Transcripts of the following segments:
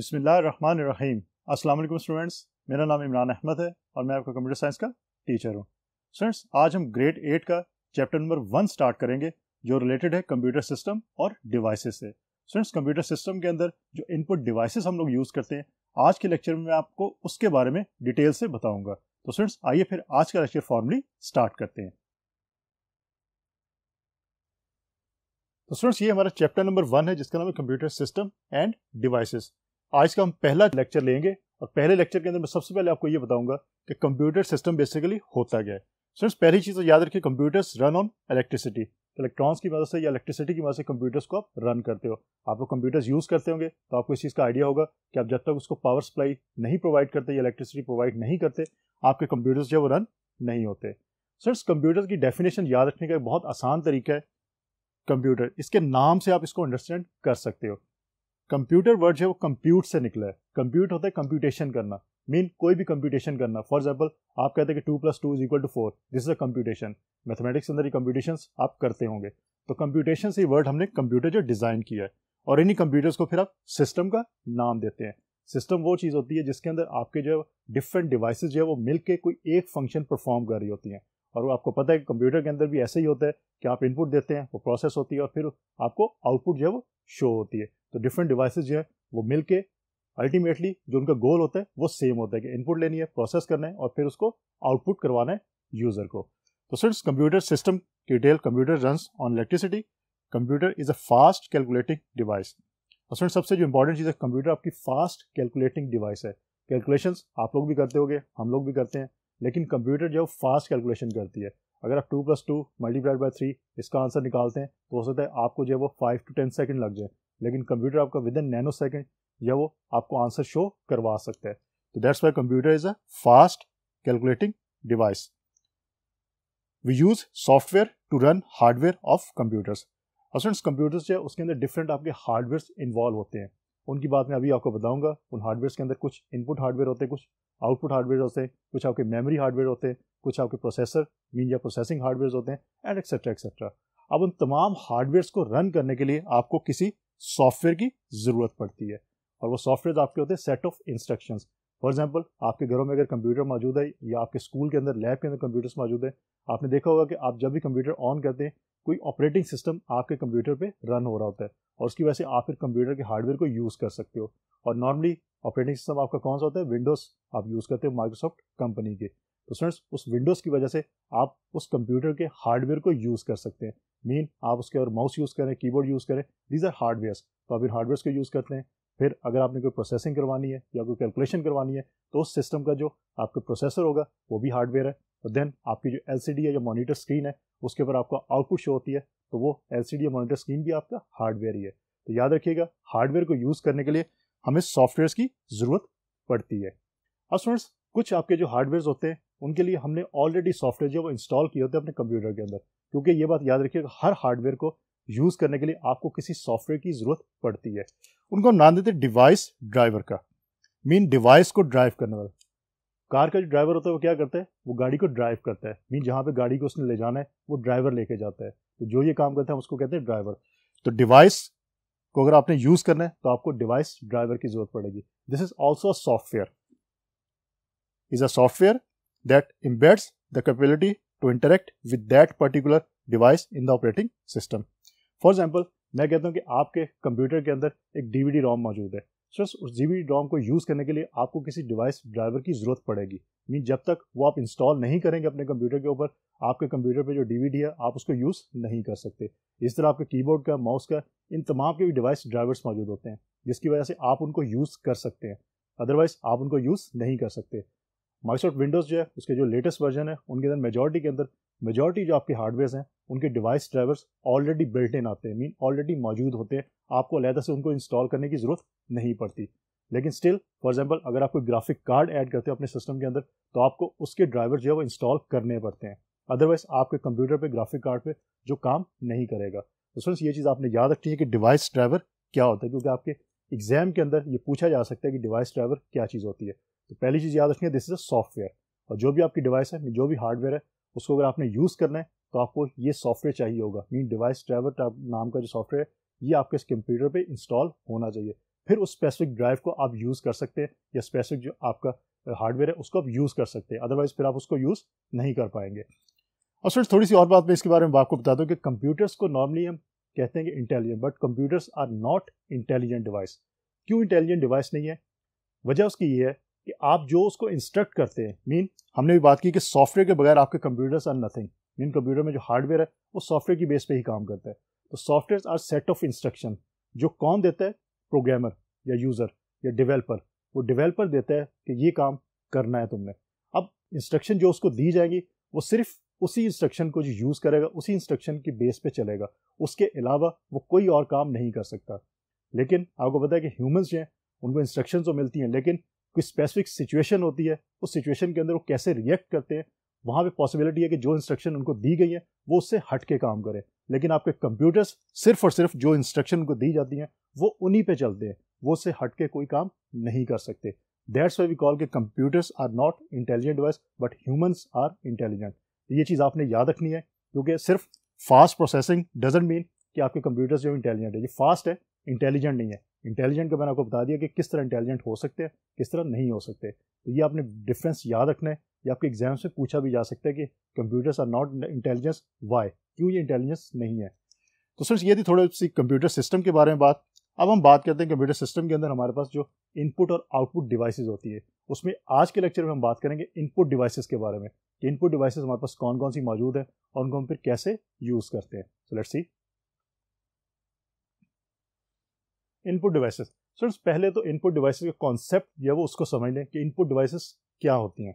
बिसमीम् अस्सलाम वालेकुम स्टूडेंट्स मेरा नाम इमरान अहमद है और मैं आपका कंप्यूटर साइंस का टीचर हूँ स्टूडेंट्स आज हम ग्रेड एट का चैप्टर नंबर वन स्टार्ट करेंगे जो रिलेटेड है कंप्यूटर सिस्टम और डिवाइसेस से स्टूडेंट्स कंप्यूटर सिस्टम के अंदर जो इनपुट डिवाइसेस हम लोग यूज़ करते हैं आज के लेक्चर में मैं आपको उसके बारे में डिटेल से बताऊंगा तो स्टूडेंट्स आइए फिर आज का लेक्चर फॉर्मली स्टार्ट करते हैं तो स्टूडेंट्स ये हमारा चैप्टर नंबर वन है जिसका नाम है कंप्यूटर सिस्टम एंड डिवाइसेस आज का हम पहला लेक्चर लेंगे और पहले लेक्चर के अंदर मैं सबसे पहले आपको ये बताऊंगा कि कंप्यूटर सिस्टम बेसिकली होता क्या है सिर्फ पहली चीज़ तो याद रखिए computers run on electricity electrons की मदद से या इलेक्ट्रिसिटी की मदद से कंप्यूटर्स को आप रन करते हो आप लोग कंप्यूटर्स यूज़ करते होंगे तो आपको इस चीज़ का आइडिया होगा कि आप जब तक उसको पावर सप्लाई नहीं प्रोवाइड करते या इलेक्ट्रिसिटी प्रोवाइड नहीं करते आपके कंप्यूटर्स जो वो रन नहीं होते सिर्फ कंप्यूटर की डेफिनेशन याद रखने का एक बहुत आसान तरीका है कंप्यूटर इसके नाम से आप इसको अंडरस्टैंड कर सकते हो कंप्यूटर वर्ड जो है वो कंप्यूट से निकला है कंप्यूट होता है कंप्यूटेशन करना मीन कोई भी कंप्यूटेशन करना फॉर एग्जाम्पल आप कहते हैं कि two plus two is equal to four this is a computation mathematics के अंदर ये कंप्यूटेशन आप करते होंगे तो कंप्यूटेशन से वर्ड हमने कंप्यूटर जो डिज़ाइन किया है और इन्हीं कंप्यूटर्स को फिर आप सिस्टम का नाम देते हैं सिस्टम वो चीज़ होती है जिसके अंदर आपके जो है डिफरेंट डिवाइस जो है वो मिल कोई एक फंक्शन परफॉर्म कर रही होती हैं और वो आपको पता है कि कंप्यूटर के अंदर भी ऐसे ही होता है कि आप इनपुट देते हैं वो प्रोसेस होती है और फिर आपको आउटपुट जो है वो शो होती है तो डिफरेंट डिवाइसेज जो है वो मिल के अल्टीमेटली जो उनका गोल होता है वो सेम होता है कि इनपुट लेनी है प्रोसेस करना है और फिर उसको आउटपुट करवाना है यूज़र को तो सिंस कंप्यूटर सिस्टम की detail computer run on electricity computer is a fast calculating device और सर सबसे जो इंपॉर्टेंट चीज़ है कंप्यूटर आपकी फास्ट कैलकुलेटिंग डिवाइस है कैलकुलेशन आप लोग भी करते हो हम लोग भी करते हैं लेकिन कंप्यूटर जो फास्ट कैलकुलेशन करती है अगर आप two plus two multiplied by three इसका आंसर निकालते हैं तो हो सकता है आपको जो है वो फाइव टू टेन सेकंड लग जाए लेकिन कंप्यूटर आपका विद इन नैनो सेकेंड या वो आपको आंसर शो करवा सकता है तो that's why computer is a fast calculating device we use software to run hardware of computers और फ्रेंड्स कंप्यूटर्स जो है उसके अंदर डिफरेंट आपके हार्डवेयर इन्वॉल्व होते हैं उनकी बात मैं अभी आपको बताऊंगा उन हार्डवेयर के अंदर कुछ इनपुट हार्डवेयर होते हैं कुछ आउटपुट हार्डवेयर होते हैं कुछ आपके मेमोरी हार्डवेयर होते हैं कुछ आपके प्रोसेसर मीन या प्रोसेसिंग हार्डवेयर होते हैं एंड एक्सेट्रा एक्सेट्रा अब उन तमाम हार्डवेयर को रन करने के लिए आपको किसी सॉफ्टवेयर की ज़रूरत पड़ती है और वो सॉफ्टवेयर आपके होते हैं set of instructions for example आपके घरों में अगर कंप्यूटर मौजूद है या आपके स्कूल के अंदर लैब के अंदर कंप्यूटर्स मौजूद है आपने देखा होगा कि आप जब भी कंप्यूटर ऑन करते हैं कोई ऑपरेटिंग सिस्टम आपके कंप्यूटर पर रन हो रहा होता है और उसकी वजह से आप फिर कंप्यूटर के हार्डवेयर को यूज़ कर सकते हो और नॉर्मली ऑपरेटिंग सिस्टम आपका कौन सा होता है विंडोज़ आप यूज़ करते हो माइक्रोसॉफ्ट कंपनी के तो फ्रेंड्स उस विंडोज़ की वजह से आप उस कंप्यूटर के हार्डवेयर को यूज़ कर सकते हैं मीन आप उसके और माउस यूज़ करें कीबोर्ड यूज़ करें दीज आर हार्डवेयर्स तो आप इन हार्डवेयर्स को यूज़ करते हैं फिर अगर आपने कोई प्रोसेसिंग करवानी है या कोई कैलकुलेशन करवानी है तो उस सिस्टम का जो आपका प्रोसेसर होगा वो भी हार्डवेयर है और तो देन आपकी जो एल है या मोनीटर स्क्रीन है उसके ऊपर आपका आउटपुट शो होती है तो वो एल या मोनीटर स्क्रीन भी आपका हार्डवेयर ही है तो याद रखिएगा हार्डवेयर को यूज़ करने के लिए हमें सॉफ्टवेयर की ज़रूरत पड़ती है अब स्टूडेंट्स कुछ आपके जो हार्डवेयर होते हैं उनके लिए हमने ऑलरेडी सॉफ्टवेयर जो वो इंस्टॉल किए होते हैं अपने कंप्यूटर के अंदर क्योंकि ये बात याद रखिएगा हर हार्डवेयर को यूज़ करने के लिए आपको किसी सॉफ्टवेयर की ज़रूरत पड़ती है उनको नाम देते डिवाइस ड्राइवर का मीन डिवाइस को ड्राइव करने वाला कार का जो ड्राइवर होता है वो क्या करता है वो गाड़ी को ड्राइव करता है मीन जहाँ पे गाड़ी को उसने ले जाना है वो ड्राइवर लेके जाता है तो जो ये काम करता है उसको कहते हैं ड्राइवर तो डिवाइस को अगर आपने यूज़ करना है तो आपको डिवाइस ड्राइवर की ज़रूरत पड़ेगी this is also a software is a software that embeds the capability to interact with that particular device in the operating system. For example, मैं कहता हूँ कि आपके कंप्यूटर के अंदर एक डी वी डी रोम मौजूद है सर so, उस डी वी डी रोम को यूज़ करने के लिए आपको किसी डिवाइस ड्राइवर की ज़रूरत पड़ेगी मीन जब तक वो आप इंस्टॉल नहीं करेंगे अपने कंप्यूटर के ऊपर आपके कंप्यूटर पे जो डी वी डी है आप उसको यूज़ नहीं कर सकते इस तरह आपके बोर्ड का माउस का इन तमाम के भी डिवाइस ड्राइवर्स मौजूद होते हैं जिसकी वजह से आप उनको यूज़ कर सकते हैं अदरवाइज आप उनको यूज़ नहीं कर सकते माइक्रोसॉफ्ट विंडोज़ जो है उसके जो लेटेस्ट वर्जन है उनके अंदर मेजोरिटी के अंदर मेजोरिटी जो आपके हार्डवेयर हैं उनके device drivers already built in आते हैं मीन ऑलरेडी मौजूद होते हैं आपको अलहदा से उनको इंस्टॉल करने की ज़रूरत नहीं पड़ती लेकिन स्टिल फॉर एग्जाम्पल अगर आप कोई ग्राफिक कार्ड ऐड करते हो अपने सिस्टम के अंदर तो आपको उसके ड्राइवर जो है वो इंस्टॉल करने पड़ते हैं अदरवाइज आपके कंप्यूटर पे ग्राफिक कार्ड पे जो काम नहीं करेगा तो फ्रेंड्स ये चीज़ आपने याद रखनी है कि डिवाइस ड्राइवर क्या होता है क्योंकि आपके एग्जाम के अंदर ये पूछा जा सकता है कि डिवाइस ड्राइवर क्या चीज़ होती है तो पहली चीज़ याद रखनी है दिस इज़ अ सॉफ्टवेयर और जो भी आपकी डिवाइस है जो भी हार्डवेयर है उसको अगर आपने यूज़ करना है तो आपको ये सॉफ्टवेयर चाहिए होगा मीन डिवाइस ड्राइवर नाम का जो सॉफ्टवेयर है ये आपके इस कंप्यूटर पर इंस्टॉल होना चाहिए फिर उस स्पेसिफिक ड्राइव को आप यूज़ कर सकते हैं या स्पेसिफिक जो आपका हार्डवेयर है उसको आप यूज़ कर सकते हैं अदरवाइज फिर आप उसको यूज़ नहीं कर पाएंगे और सर थोड़ी सी और बात मैं इसके बारे में आपको बता दूँ कि कंप्यूटर्स को नॉर्मली हम कहते हैं कि intelligent but computers are not intelligent device क्यों इंटेलिजेंट डिवाइस नहीं है वजह उसकी ये है कि आप जो उसको इंस्ट्रक्ट करते हैं मीन हमने भी बात की कि सॉफ्टवेयर के बगैर आपके computers are nothing mean computer में जो हार्डवेयर है वो सॉफ्टवेयर की बेस पे ही काम करता है तो software are set of instruction जो कौन देता है प्रोग्रामर या यूज़र या डिवेलपर वो डिवेलपर देता है कि ये काम करना है तुमने अब इंस्ट्रक्शन जो उसको दी जाएगी वो सिर्फ उसी इंस्ट्रक्शन को जो यूज़ करेगा उसी इंस्ट्रक्शन की बेस पे चलेगा उसके अलावा वो कोई और काम नहीं कर सकता लेकिन आपको पता है कि ह्यूमंस जो हैं उनको इंस्ट्रक्शन तो मिलती हैं लेकिन कोई स्पेसिफिक सिचुएशन होती है उस सिचुएशन के अंदर वो कैसे रिएक्ट करते हैं वहाँ पे पॉसिबिलिटी है कि जो इंस्ट्रक्शन उनको दी गई है वो उससे हट के काम करें लेकिन आपके कंप्यूटर्स सिर्फ और सिर्फ जो इंस्ट्रक्शन उनको दी जाती हैं वो उन्हीं पे चलते हैं वो उससे हट के कोई काम नहीं कर सकते दैट्स वाई वी कॉल के computers are not intelligent device but humans are intelligent ये चीज़ आपने याद रखनी है क्योंकि सिर्फ फास्ट प्रोसेसिंग डजेंट मीन कि आपके कंप्यूटर्स जो इंटेलिजेंट है ये फास्ट है इंटेलिजेंट नहीं है इंटेलिजेंट का मैंने आपको बता दिया कि किस तरह इंटेलिजेंट हो सकते हैं किस तरह नहीं हो सकते तो ये आपने डिफरेंस याद रखना है या आपके एग्जाम से पूछा भी जा सकता है कि computers are not intelligence why क्यों ये इंटेलिजेंस नहीं है तो सर ये थी थोड़ी सी कंप्यूटर सिस्टम के बारे में बात अब हम बात करते हैं कंप्यूटर सिस्टम के अंदर हमारे पास जो इनपुट और आउटपुट डिवाइसेस होती है उसमें आज के लेक्चर में हम बात करेंगे इनपुट डिवाइसेस के बारे में कि इनपुट डिवाइसेस हमारे पास कौन कौन सी मौजूद है और उनको हम फिर कैसे यूज़ करते हैं so let's see input devices sir पहले तो इनपुट डिवाइसेस का कॉन्सेप्ट या वो उसको समझ लें कि इनपुट डिवाइसेस क्या होती हैं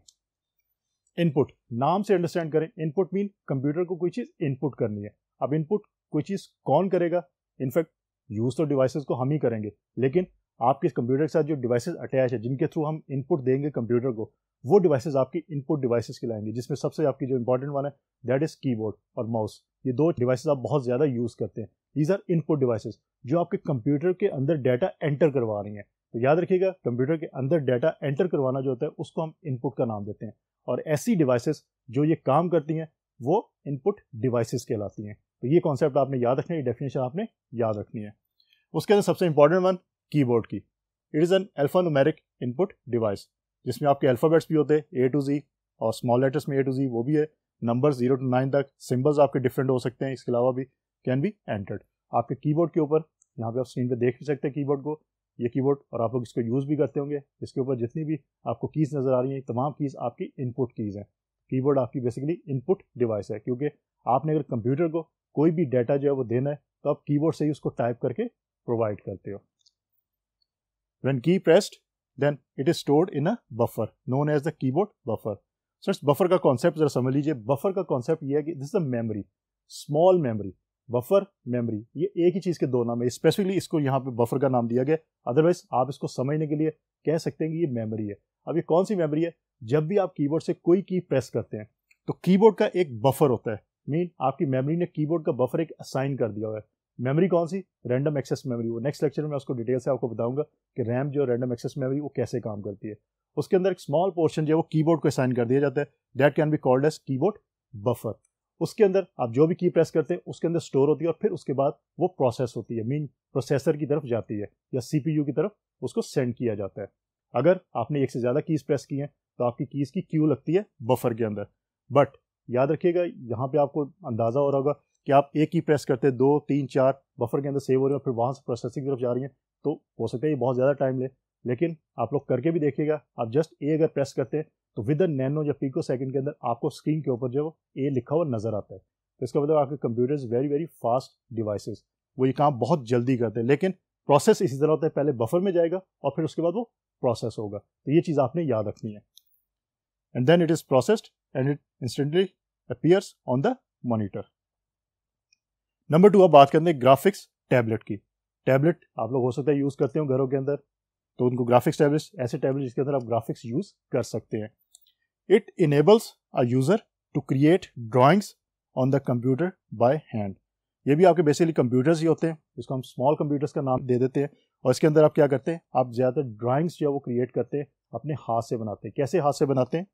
इनपुट नाम से अंडरस्टैंड करें इनपुट मीन कंप्यूटर को कोई चीज़ इनपुट करनी है अब इनपुट कोई चीज़ कौन करेगा इनफैक्ट यूज़ तो डिवाइसेस को हम ही करेंगे लेकिन आपके कंप्यूटर के साथ जो डिवाइसेस अटैच है जिनके थ्रू हम इनपुट देंगे कंप्यूटर को वो डिवाइसेस आपकी इनपुट डिवाइसेस के लाएंगे जिसमें सबसे आपकी जो इंपॉर्टेंट वन है दैट इज़ कीबोर्ड और माउस ये दो डिवाइसेस आप बहुत ज़्यादा यूज़ करते हैं दीज आर इनपुट डिवाइसेस जो आपके कंप्यूटर के अंदर डाटा एंटर करवा रही हैं तो याद रखिएगा कंप्यूटर के अंदर डाटा एंटर करवाना जो होता है उसको हम इनपुट का नाम देते हैं और ऐसी डिवाइसेस जो ये काम करती हैं वो इनपुट डिवाइसेस कहलाती हैं तो ये कॉन्सेप्ट आपने याद रखना है ये डेफिनेशन आपने याद रखनी है उसके अंदर सबसे इंपॉर्टेंट वन कीबोर्ड की it is an alphanumeric input device जिसमें आपके अल्फ़ाबेट्स भी होते हैं ए टू जी और स्मॉल लेटर्स में ए टू जी वो भी है नंबर जीरो टू नाइन तक सिम्बल्स आपके डिफरेंट हो सकते हैं इसके अलावा भी कैन बी एंटर्ड आपके कीबोर्ड के ऊपर यहाँ पे आप स्क्रीन पे देख भी सकते हैं कीबोर्ड को ये कीबोर्ड और आप लोग इसको यूज़ भी करते होंगे इसके ऊपर जितनी भी आपको कीज़ नज़र आ रही हैं तमाम कीज़ आपकी इनपुट कीज़ हैं कीबोर्ड आपकी बेसिकली इनपुट डिवाइस है क्योंकि आपने अगर कंप्यूटर को कोई भी डाटा जो है वो देना है तो आप कीबोर्ड से ही उसको टाइप करके प्रोवाइड करते हो when key pressed then it is stored in a buffer known as the keyboard buffer sir buffer का कॉन्सेप्ट जरा समझ लीजिए बफर का कॉन्सेप्ट ये है कि this is a memory small buffer memory ये एक ही चीज़ के दो नाम है स्पेसिफिकली इसको यहाँ पे बफर का नाम दिया गया अदरवाइज आप इसको समझने के लिए कह सकते हैं कि ये मेमोरी है अब ये कौन सी मेमोरी है जब भी आप कीबोर्ड से कोई की प्रेस करते हैं तो कीबोर्ड का एक बफर होता है मीन आपकी मेमोरी ने कीबोर्ड का बफर एक असाइन कर दिया हुआ है मेमोरी कौन सी रैंडम एक्सेस मेमोरी वो नेक्स्ट लेक्चर में उसको डिटेल से आपको बताऊंगा कि रैम जो रैंडम एक्सेस मेमोरी वो कैसे काम करती है उसके अंदर एक स्मॉल पोर्शन जो है वो कीबोर्ड को असाइन कर दिया जाता है that can be called as keyboard buffer उसके अंदर आप जो भी की प्रेस करते हैं उसके अंदर स्टोर होती है और फिर उसके बाद वो प्रोसेस होती है मीन प्रोसेसर की तरफ जाती है या सी की तरफ उसको सेंड किया जाता है अगर आपने एक से ज़्यादा कीज़ प्रेस की हैं तो आपकी कीज़ की क्यू लगती है बफर के अंदर बट याद रखिएगा यहाँ पे आपको अंदाज़ा हो रहा होगा कि आप एक ही प्रेस करते हैं दो तीन चार बफर के अंदर सेव हो रहे हैं और फिर वहाँ से प्रोसेसिंग की तरफ जा रही हैं तो हो सकता है ये बहुत ज़्यादा टाइम ले लेकिन आप लोग करके भी देखिएगा आप जस्ट ए अगर प्रेस करते हैं तो विद इन नैनो या पीको सेकंड के अंदर आपको स्क्रीन के ऊपर जो ए लिखा हुआ नज़र आता है तो इसका मतलब आपके computer very very fast devices वो ये काम बहुत जल्दी करते हैं लेकिन प्रोसेस इसी तरह होता है पहले बफर में जाएगा और फिर उसके बाद वो प्रोसेस होगा तो ये चीज़ आपने याद रखनी है and then it is processed and it instantly appears on the monitor number two अब बात करते हैं ग्राफिक्स टैबलेट की टैबलेट आप लोग हो सकता है यूज़ करते हो घरों के अंदर तो उनको ग्राफिक्स टैबलेट ऐसे टैबलेट जिसके अंदर आप ग्राफिक्स यूज़ कर सकते हैं It enables a user to create drawings on the computer by hand. ये भी आपके बेसिकली कंप्यूटर्स ही होते हैं इसको हम स्मॉल कंप्यूटर्स का नाम दे देते हैं और इसके अंदर आप क्या करते हैं आप ज़्यादातर ड्राइंग्स जो है वो क्रिएट करते हैं अपने हाथ से बनाते हैं कैसे हाथ से बनाते हैं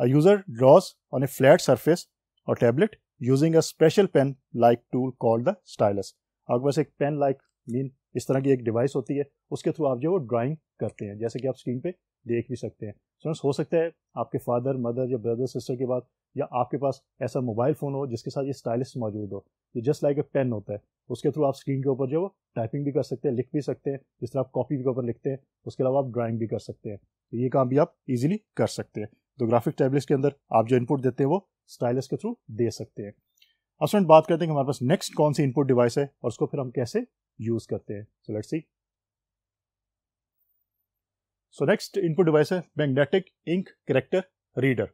a user draws on a flat surface और tablet using a special pen like tool called the stylus आपके पास एक पेन लाइक मीन इस तरह की एक डिवाइस होती है उसके थ्रू आप जो वो ड्राइंग करते हैं जैसे कि आप स्क्रीन पर देख भी सकते हैं स्टूडेंट्स हो सकता है आपके फादर मदर या ब्रदर सिस्टर के बाद या आपके पास ऐसा मोबाइल फ़ोन हो जिसके साथ ये स्टाइलिस मौजूद हो ये जस्ट लाइक ए पेन होता है उसके थ्रू आप स्क्रीन के ऊपर जो है टाइपिंग भी कर सकते हैं लिख भी सकते हैं जिस तरह आप कॉपी के ऊपर लिखते हैं उसके अलावा आप ड्राइंग भी कर सकते हैं तो ये काम भी आप इजीली कर सकते हैं तो ग्राफिक टैबलेट्स के अंदर आप जो इनपुट देते हैं वो स्टाइलस के थ्रू दे सकते हैं अब फ्रेंड बात करते हैं कि हमारे पास नेक्स्ट कौन सी इनपुट डिवाइस है और उसको फिर हम कैसे यूज़ करते हैं so let's see so next input device है magnetic ink character reader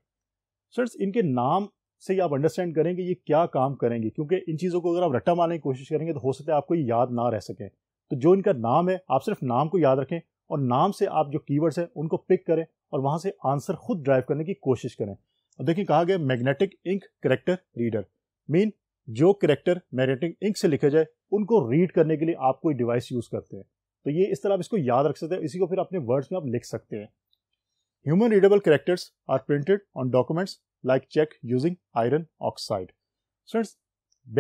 sir इनके नाम से ही आप अंडरस्टैंड करेंगे ये क्या काम करेंगे क्योंकि इन चीज़ों को अगर आप रट्टा मारने की कोशिश करेंगे तो हो सकता है आपको ये याद ना रह सकें तो जो इनका नाम है आप सिर्फ नाम को याद रखें और नाम से आप जो कीवर्ड्स हैं उनको पिक करें और वहाँ से आंसर खुद ड्राइव करने की कोशिश करें और देखिए कहा गया magnetic ink character reader mean जो करेक्टर मैग्नेटिक इंक से लिखे जाए उनको रीड करने के लिए आप कोई डिवाइस यूज़ करते हैं तो ये इस तरह आप इसको याद रख सकते हैं इसी को फिर अपने वर्ड्स में आप लिख सकते हैं human readable characters are printed on documents like cheque using iron oxide friends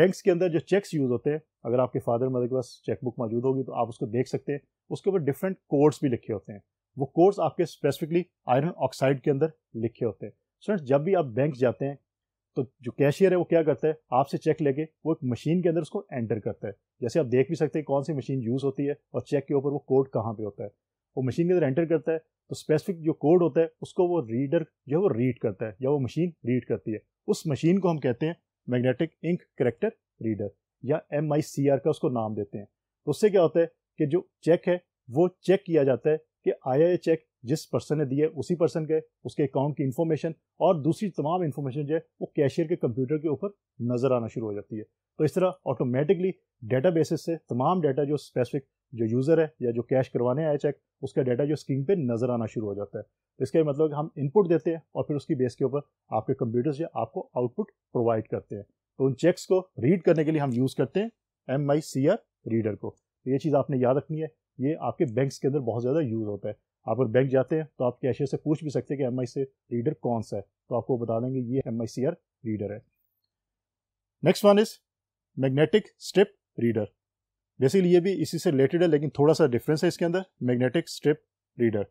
banks के अंदर जो चेक्स यूज होते हैं अगर आपके फादर मदर के पास चेकबुक मौजूद होगी तो आप उसको देख सकते हैं उसके ऊपर डिफरेंट कोड्स भी लिखे होते हैं वो कोर्स आपके स्पेसिफिकली आयरन ऑक्साइड के अंदर लिखे होते हैं फ्रेंड्स जब भी आप बैंक जाते हैं तो जो कैशियर है वो क्या करता है आपसे चेक लेके वो एक मशीन के अंदर उसको एंटर करता है जैसे आप देख भी सकते हैं कौन सी मशीन यूज़ होती है और चेक के ऊपर वो कोड कहाँ पे होता है वो मशीन के अंदर एंटर करता है तो स्पेसिफिक जो कोड होता है उसको वो रीडर जो है वो रीड करता है या वो मशीन रीड करती है उस मशीन को हम कहते हैं मैग्नेटिक इंक करेक्टर रीडर या एम का उसको नाम देते हैं तो उससे क्या होता है कि जो चेक है वो चेक किया जाता है कि आया ये चेक जिस पर्सन ने दिए उसी पर्सन के उसके अकाउंट की इन्फॉर्मेशन और दूसरी तमाम इन्फॉर्मेशन जो है वो कैशियर के कंप्यूटर के ऊपर नज़र आना शुरू हो जाती है तो इस तरह ऑटोमेटिकली डेटा बेसिस से तमाम डाटा जो स्पेसिफिक जो यूज़र है या जो कैश करवाने आया चेक उसका डाटा जो स्क्रीन पर नज़र आना शुरू हो जाता है तो इसका मतलब हम इनपुट देते हैं और फिर उसकी बेस के ऊपर आपके कंप्यूटर्स या आपको आउटपुट प्रोवाइड करते हैं तो उन चेक्स को रीड करने के लिए हम यूज़ करते हैं M I C R reader को तो ये चीज़ आपने याद रखनी है ये आपके बैंक्स के अंदर बहुत ज़्यादा यूज़ होता है आप अगर बैंक जाते हैं तो आप कैशियर से पूछ भी सकते हैं कि एम आई सी रीडर कौन सा है तो आपको बता देंगे ये M I C R reader है next one is magnetic strip reader basically ये भी इसी से रिलेटेड है लेकिन थोड़ा सा डिफरेंस है इसके अंदर magnetic strip reader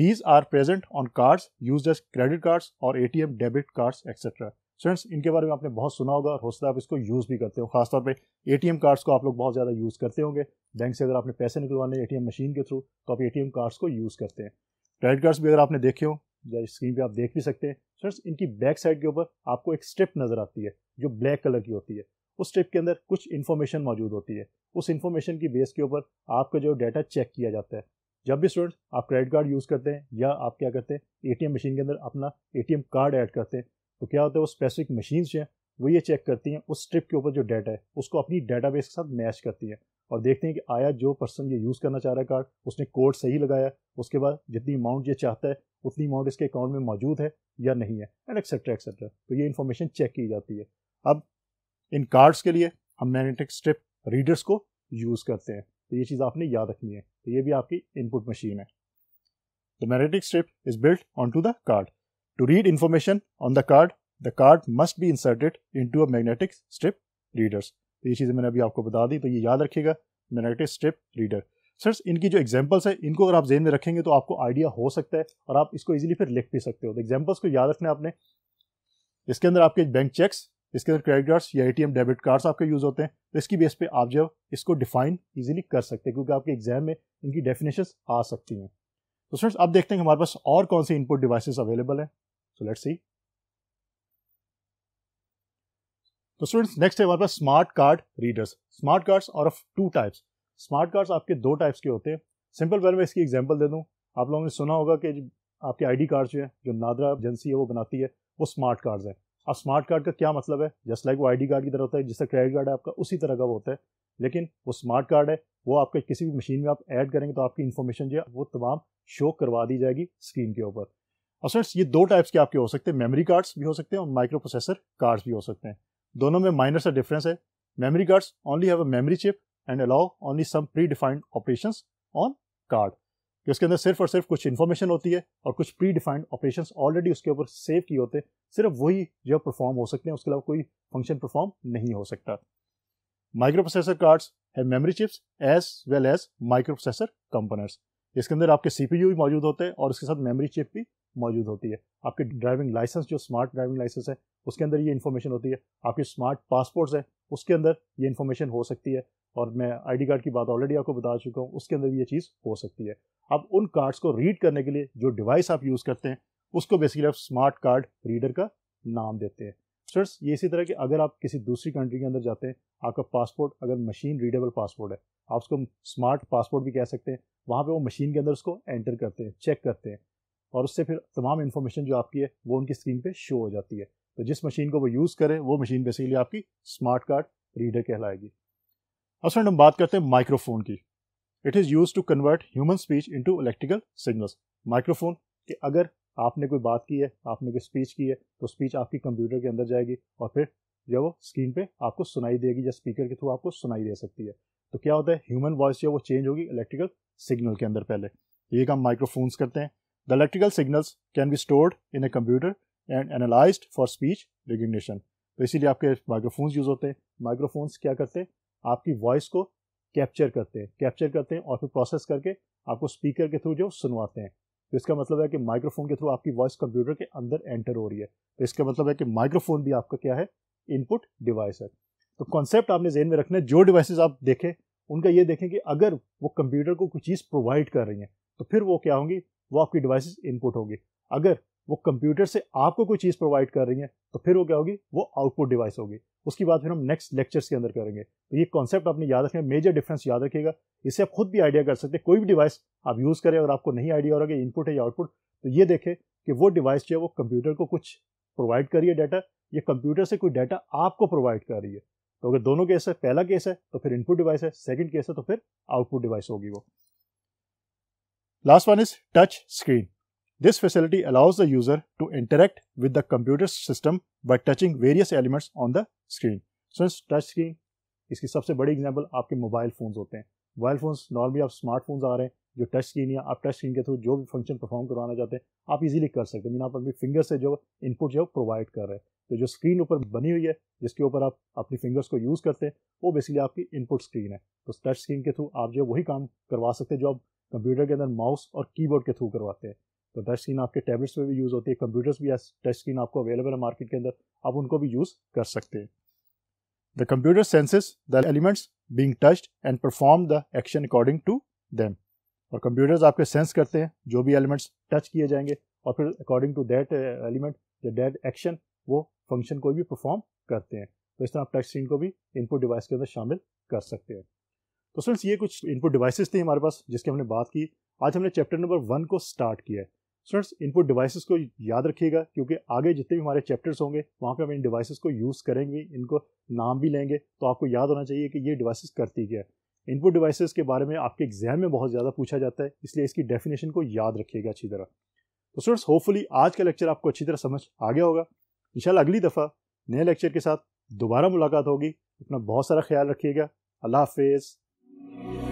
these are present on cards use as credit cards और A T M debit cards etcetera students इनके बारे में आपने बहुत सुना होगा और हो सकता है आप इसको यूज़ भी करते हो खासतौर टी एम कार्ड्स को आप लोग बहुत ज़्यादा यूज़ करते होंगे बैंक से अगर आपने पैसे निकलवाने ए एम मशीन के थ्रू तो आप एम कार्ड्स को यूज़ करते हैं क्रेडिट कार्ड्स भी अगर आपने देखे हो या स्क्रीन पर आप देख भी सकते हैं स्टूडेंट्स इनकी बैक साइड के ऊपर आपको एक स्ट्रिप नज़र आती है जो ब्लैक कलर की होती है उस स्ट्रिप के अंदर कुछ इन्फॉर्मेशन मौजूद होती है उस इन्फॉर्मेशन की बेस के ऊपर आपका जो डाटा चेक किया जाता है जब भी स्टूडेंट्स आप क्रेडिट कार्ड यूज़ करते हैं या आप क्या करते हैं एटीएम मशीन के अंदर अपना एटीएम कार्ड ऐड करते हैं तो क्या होता है वो स्पेसिफिक मशीन जो हैं वो ये चेक करती हैं उस ट्रिप के ऊपर जो डाटा है उसको अपनी डेटाबेस के साथ मैच करती हैं और देखते हैं कि आया जो पर्सन ये यूज़ करना चाह रहा है कार्ड उसने कोड सही लगाया उसके बाद जितनी अमाउंट ये चाहता है उतनी अमाउंट इसके अकाउंट में मौजूद है या नहीं है एंड एक्सेट्रा एक्सेट्रा तो ये इन्फॉर्मेशन चेक की जाती है अब इन कार्ड्स के लिए हम मैग्नेटिक स्ट्रिप रीडर्स को यूज़ करते हैं तो ये चीज़ आपने याद रखनी है तो ये भी आपकी इनपुट मशीन है the magnetic strip is built on to the card To read information on the card, the card must be inserted into a magnetic strip readers. तो ये चीज़ें मैंने अभी आपको बता दी तो ये याद रखिएगा मैग्नेटिक स्ट्रिप रीडर सर इनकी जो एग्जाम्पल्स है इनको अगर आप जेन में रखेंगे तो आपको आइडिया हो सकता है और आप इसको इजीली फिर लिख भी सकते हो तो एग्जाम्पल्स को याद रखना आपने इसके अंदर आपके बैंक चेक्स इसके अंदर क्रेडिट कार्ड्स या एटीएम डेबिट कार्ड्स आपके यूज़ होते हैं तो इसकी बेस पे आप जब इसको डिफाइन ईजिली कर सकते हैं क्योंकि आपके एग्जाम में इनकी डेफिनेशन आ सकती हैं तो स्टूडेंट्स अब देखते हैं हमारे पास और कौन से इनपुट डिवाइसेस अवेलेबल हैं सो लेट्स सी तो स्टूडेंट्स नेक्स्ट है हमारे पास smart card readers smart cards और of two types smart cards आपके दो टाइप्स के होते हैं सिंपल वेल में इसकी एग्जांपल दे दूं आप लोगों ने सुना होगा कि आपके आईडी कार्ड जो है जो नादरा एजेंसी है वो बनाती है वो स्मार्ट कार्ड्स है अब स्मार्ट कार्ड का क्या मतलब है जस्ट लाइक like वो आई कार्ड की तरह होता है जिस क्रेडिट कार्ड है आपका उसी तरह का होता है लेकिन वो स्मार्ट कार्ड है वो आपके किसी भी मशीन में आप ऐड करेंगे तो आपकी इन्फॉर्मेशन जो है वो तमाम शो करवा दी जाएगी स्क्रीन के ऊपर असर्ट्स ये दो टाइप्स के आपके हो सकते हैं मेमोरी कार्ड्स भी हो सकते हैं और माइक्रो प्रोसेसर कार्ड्स भी हो सकते हैं दोनों में माइनर सा डिफरेंस है memory cards only have a memory chip and allow only some predefined operation on card कि उसके अंदर सिर्फ और सिर्फ कुछ इन्फॉर्मेशन होती है और कुछ प्री डिफाइंड ऑपरेशन ऑलरेडी उसके ऊपर सेव किए होते हैं सिर्फ वही जो परफॉर्म हो सकते हैं उसके अलावा कोई फंक्शन परफॉर्म नहीं हो सकता माइक्रो प्रोसेसर कार्ड्स है memory chips as well as microprocessor components इसके अंदर आपके सीपीयू भी मौजूद होते हैं और उसके साथ मेमोरी चिप भी मौजूद होती है आपके ड्राइविंग लाइसेंस जो स्मार्ट ड्राइविंग लाइसेंस है उसके अंदर ये इन्फॉर्मेशन होती है आपके स्मार्ट पासपोर्ट्स है उसके अंदर ये इन्फॉर्मेशन हो सकती है और मैं आई कार्ड की बात ऑलरेडी आपको बता चुका हूँ उसके अंदर भी ये चीज़ हो सकती है अब उन कार्ड्स को रीड करने के लिए जो डिवाइस आप यूज़ करते हैं उसको बेसिकली आप स्मार्ट कार्ड रीडर का नाम देते हैं सर्स ये इसी तरह कि अगर आप किसी दूसरी कंट्री के अंदर जाते हैं आपका पासपोर्ट अगर मशीन रीडेबल पासपोर्ट है आप उसको स्मार्ट पासपोर्ट भी कह सकते हैं वहाँ पे वो मशीन के अंदर उसको एंटर करते हैं चेक करते हैं और उससे फिर तमाम इन्फॉर्मेशन जो आपकी है वो उनकी स्क्रीन पे शो हो जाती है तो जिस मशीन को वो यूज़ करें वो मशीन बेसिकली आपकी स्मार्ट कार्ड रीडर कहलाएगी अब फ्रेंड हम बात करते हैं माइक्रोफोन की it is use to convert human speech into electrical signals microphone कि अगर आपने कोई बात की है आपने कोई स्पीच की है तो स्पीच आपकी कंप्यूटर के अंदर जाएगी और फिर जो वो स्क्रीन पे आपको सुनाई देगी या स्पीकर के थ्रू आपको सुनाई दे सकती है तो क्या होता है ह्यूमन वॉइस जो वो चेंज होगी इलेक्ट्रिकल सिग्नल के अंदर पहले ये काम माइक्रोफोन्स करते हैं The electrical signals can be stored in a computer and analyzed for speech recognition. तो इसीलिए आपके माइक्रोफोन्स यूज़ होते हैं माइक्रोफोन्स क्या करते हैं आपकी वॉइस को कैप्चर करते हैं कैप्चर करते हैं और फिर प्रोसेस करके आपको स्पीकर के थ्रू जो सुनवाते हैं तो इसका मतलब है कि माइक्रोफोन के थ्रू आपकी वॉइस कंप्यूटर के अंदर एंटर हो रही है तो इसका मतलब है कि माइक्रोफोन भी आपका क्या है इनपुट डिवाइस है तो कॉन्सेप्ट आपने जेन में रखना है जो डिवाइसेज आप देखें उनका ये देखें कि अगर वो कंप्यूटर को कुछ चीज़ प्रोवाइड कर रही हैं तो फिर वो क्या होंगी वो आपकी डिवाइसेस इनपुट होगी अगर वो कंप्यूटर से आपको कोई चीज़ प्रोवाइड कर रही है तो फिर वो क्या होगी वो आउटपुट डिवाइस होगी उसकी बात फिर हम नेक्स्ट लेक्चर्स के अंदर करेंगे तो ये कॉन्सेप्ट आपने याद रखना मेजर डिफरेंस याद रखिएगा इसे आप खुद भी आइडिया कर सकते हैं कोई भी डिवाइस आप यूज़ करें अगर आपको नहीं आइडिया हो रहा कि इनपुट है या आउटपुट तो ये देखें कि वो डिवाइस जो है वो कंप्यूटर को कुछ प्रोवाइड करिए डाटा या कंप्यूटर से कोई डाटा आपको प्रोवाइड कर रही है तो अगर दोनों केस है पहला केस है तो फिर इनपुट डिवाइस है सेकंड केस है तो फिर आउटपुट डिवाइस होगी वो Last one is touch screen. This facility allows the user to interact with the computer system by touching various elements on the screen. So touch screen इसकी सबसे बड़ी example आपके mobile phones होते हैं mobile phones normally आप smartphones आ रहे हैं जो टच स्क्रीन या आप टच स्क्रीन के थ्रू जो भी फंक्शन परफॉर्म करवाना चाहते हैं आप इजीली कर सकते हैं मीन आप अपनी फिंगर से जो इनपुट जो प्रोवाइड कर रहे हैं तो जो स्क्रीन ऊपर बनी हुई है जिसके ऊपर आप अपनी फिंगर्स को यूज़ करते हैं वो बेसिकली आपकी इनपुट स्क्रीन है तो टच स्क्रीन के थ्रू आप जो वही काम करवा सकते हैं जो आप कंप्यूटर के अंदर माउस और कीबोर्ड के थ्रू करवाते हैं तो टच स्क्रीन आपके टैबलेट्स में भी यूज़ होती है कंप्यूटर्स भी टच स्क्रीन आपको अवेलेबल है मार्केट के अंदर आप उनको भी यूज़ कर सकते हैं the computer senses the elements being touched and perform the action according to them और कंप्यूटर्स आपके सेंस करते हैं जो भी एलिमेंट्स टच किए जाएंगे और फिर अकॉर्डिंग टू दैट एलिमेंट या दैट एक्शन वो फंक्शन को भी परफॉर्म करते हैं तो इस तरह आप टच स्क्रीन को भी इनपुट डिवाइस के अंदर शामिल कर सकते हैं तो फ्रेंड्स ये कुछ इनपुट डिवाइसेस थे हमारे पास जिसकी हमने बात की आज हमने चैप्टर नंबर वन को स्टार्ट किया है स्टूडेंट्स इनपुट डिवाइसेस को याद रखिएगा क्योंकि आगे जितने भी हमारे चैप्टर्स होंगे वहाँ पे हम इन डिवाइसेस को यूज़ करेंगे इनको नाम भी लेंगे तो आपको याद होना चाहिए कि ये डिवाइसेस करती क्या है इनपुट डिवाइसेस के बारे में आपके एग्जाम में बहुत ज़्यादा पूछा जाता है इसलिए इसकी डेफिनेशन को याद रखिएगा अच्छी तरह तो स्टूडेंट्स होपफुली आज का लेक्चर आपको अच्छी तरह समझ आ गया होगा इंशाल्लाह अगली दफ़ा नए लेक्चर के साथ दोबारा मुलाकात होगी अपना बहुत सारा ख्याल रखिएगा अल्लाह हाफिज़ Thank you.